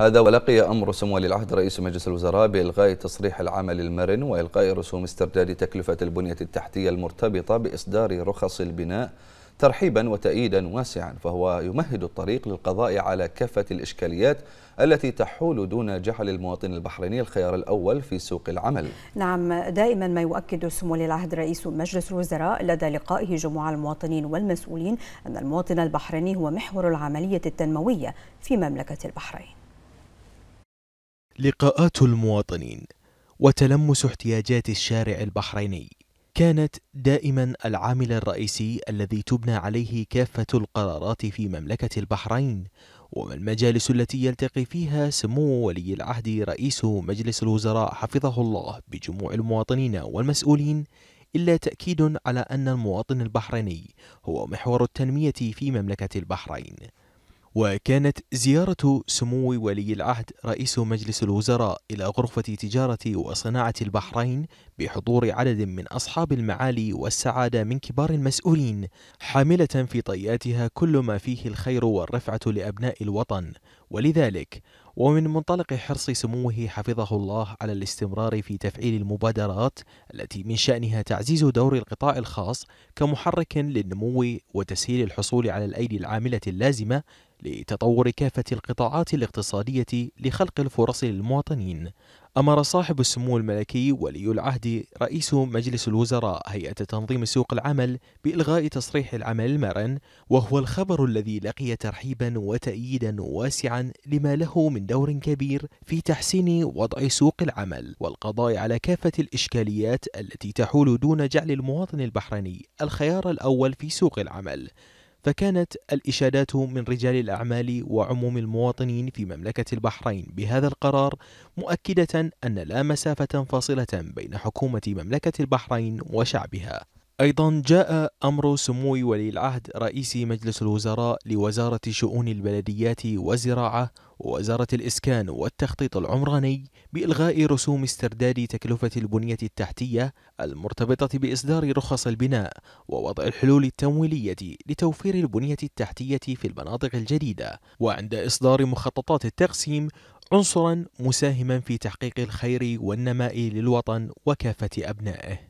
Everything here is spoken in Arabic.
هذا ولقي أمر سمو ولي العهد رئيس مجلس الوزراء بإلغاء تصريح العمل المرن وإلغاء رسوم استرداد تكلفة البنية التحتية المرتبطة بإصدار رخص البناء ترحيبا وتأييدا واسعا فهو يمهد الطريق للقضاء على كافة الإشكاليات التي تحول دون جعل المواطن البحريني الخيار الأول في سوق العمل نعم دائما ما يؤكد سمو ولي العهد رئيس مجلس الوزراء لدى لقائه جمع المواطنين والمسؤولين أن المواطن البحريني هو محور العملية التنموية في مملكة البحرين لقاءات المواطنين وتلمس احتياجات الشارع البحريني كانت دائما العامل الرئيسي الذي تبنى عليه كافة القرارات في مملكة البحرين وما المجالس التي يلتقي فيها سمو ولي العهد رئيس مجلس الوزراء حفظه الله بجموع المواطنين والمسؤولين إلا تأكيد على أن المواطن البحريني هو محور التنمية في مملكة البحرين وكانت زيارة سمو ولي العهد رئيس مجلس الوزراء إلى غرفة تجارة وصناعة البحرين بحضور عدد من أصحاب المعالي والسعادة من كبار المسؤولين حاملة في طياتها كل ما فيه الخير والرفعة لأبناء الوطن ولذلك ومن منطلق حرص سموه حفظه الله على الاستمرار في تفعيل المبادرات التي من شأنها تعزيز دور القطاع الخاص كمحرك للنمو وتسهيل الحصول على الأيدي العاملة اللازمة لتطور كافة القطاعات الاقتصادية لخلق الفرص للمواطنين أمر صاحب السمو الملكي ولي العهد رئيس مجلس الوزراء هيئة تنظيم سوق العمل بإلغاء تصريح العمل المرن وهو الخبر الذي لقي ترحيبا وتأييدا واسعا لما له من دور كبير في تحسين وضع سوق العمل والقضاء على كافة الإشكاليات التي تحول دون جعل المواطن البحريني الخيار الأول في سوق العمل فكانت الإشادات من رجال الأعمال وعموم المواطنين في مملكة البحرين بهذا القرار مؤكدة أن لا مسافة فاصلة بين حكومة مملكة البحرين وشعبها أيضا جاء أمر سمو ولي العهد رئيس مجلس الوزراء لوزارة شؤون البلديات والزراعة ووزارة الإسكان والتخطيط العمراني بإلغاء رسوم استرداد تكلفة البنية التحتية المرتبطة بإصدار رخص البناء ووضع الحلول التمويلية لتوفير البنية التحتية في المناطق الجديدة وعند إصدار مخططات التقسيم عنصرا مساهما في تحقيق الخير والنماء للوطن وكافة أبنائه